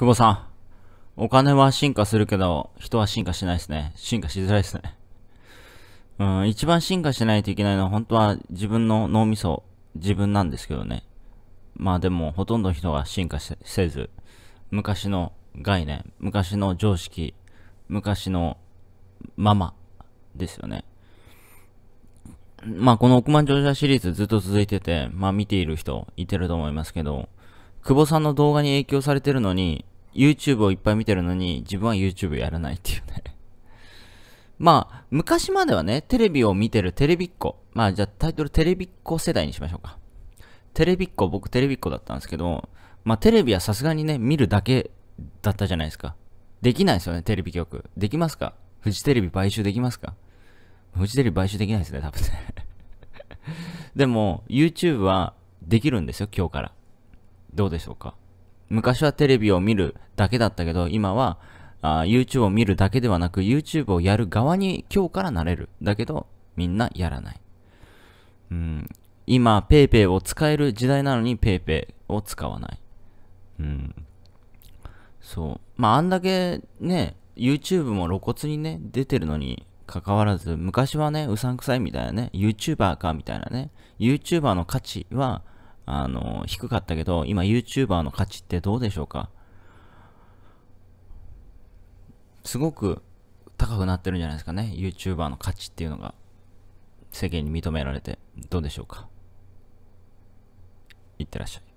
久保さん。お金は進化するけど、人は進化しないですね。進化しづらいですね。うん、一番進化しないといけないのは、本当は自分の脳みそ、自分なんですけどね。まあでも、ほとんど人が進化せず、昔の概念、昔の常識、昔のままですよね。まあこの億万長者シリーズずっと続いてて、まあ見ている人いてると思いますけど、久保さんの動画に影響されてるのに、YouTube をいっぱい見てるのに、自分は YouTube やらないっていうね まあ、昔まではね、テレビを見てるテレビっ子。まあ、じゃあタイトルテレビっ子世代にしましょうか。テレビっ子、僕テレビっ子だったんですけど、まあ、テレビはさすがにね、見るだけだったじゃないですか。できないですよね、テレビ局。できますかフジテレビ買収できますかフジテレビ買収できないですね、多分ね でも、YouTube はできるんですよ、今日から。どうでしょうか昔はテレビを見るだけだったけど、今はあ YouTube を見るだけではなく、YouTube をやる側に今日からなれる。だけど、みんなやらない。うん、今、PayPay を使える時代なのに PayPay を使わない。うん。そう。まあ、あんだけね、YouTube も露骨にね、出てるのに、関わらず、昔はね、うさんくさいみたいなね、YouTuber かみたいなね、YouTuber の価値は、あの、低かったけど、今 YouTuber の価値ってどうでしょうかすごく高くなってるんじゃないですかね。YouTuber の価値っていうのが世間に認められてどうでしょうかいってらっしゃい。